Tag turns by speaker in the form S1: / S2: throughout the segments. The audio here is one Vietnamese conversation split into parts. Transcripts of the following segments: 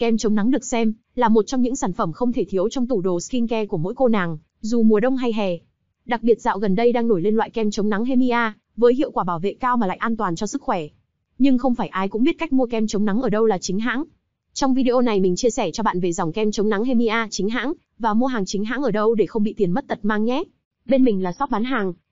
S1: Kem chống nắng được xem là một trong những sản phẩm không thể thiếu trong tủ đồ skincare của mỗi cô nàng, dù mùa đông hay hè. Đặc biệt dạo gần đây đang nổi lên loại kem chống nắng Hemia, với hiệu quả bảo vệ cao mà lại an toàn cho sức khỏe. Nhưng không phải ai cũng biết cách mua kem chống nắng ở đâu là chính hãng. Trong video này mình chia sẻ cho bạn về dòng kem chống nắng Hemia chính hãng và mua hàng chính hãng ở đâu để không bị tiền mất tật mang nhé. Bên mình là shop bán hàng,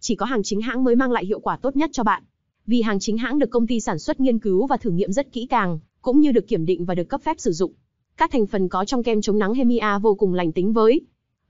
S1: chỉ có hàng chính hãng mới mang lại hiệu quả tốt nhất cho bạn. Vì hàng chính hãng được công ty sản xuất nghiên cứu và thử nghiệm rất kỹ càng, cũng như được kiểm định và được cấp phép sử dụng. Các thành phần có trong kem chống nắng Hemia vô cùng lành tính với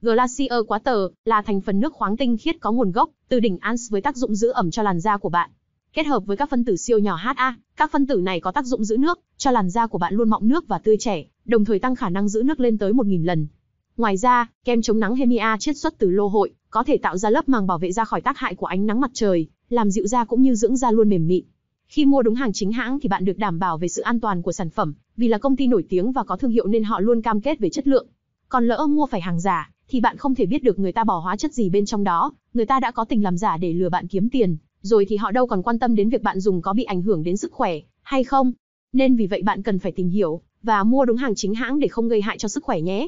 S1: Glacier quá tờ là thành phần nước khoáng tinh khiết có nguồn gốc từ đỉnh Alps với tác dụng giữ ẩm cho làn da của bạn. Kết hợp với các phân tử siêu nhỏ HA, các phân tử này có tác dụng giữ nước, cho làn da của bạn luôn mọng nước và tươi trẻ, đồng thời tăng khả năng giữ nước lên tới 1.000 lần. Ngoài ra, kem chống nắng Hemia chiết xuất từ lô hội, có thể tạo ra lớp màng bảo vệ da khỏi tác hại của ánh nắng mặt trời, làm dịu da cũng như dưỡng da luôn mềm mịn. Khi mua đúng hàng chính hãng thì bạn được đảm bảo về sự an toàn của sản phẩm, vì là công ty nổi tiếng và có thương hiệu nên họ luôn cam kết về chất lượng. Còn lỡ mua phải hàng giả, thì bạn không thể biết được người ta bỏ hóa chất gì bên trong đó, người ta đã có tình làm giả để lừa bạn kiếm tiền, rồi thì họ đâu còn quan tâm đến việc bạn dùng có bị ảnh hưởng đến sức khỏe hay không. Nên vì vậy bạn cần phải tìm hiểu và mua đúng hàng chính hãng để không gây hại cho sức khỏe nhé.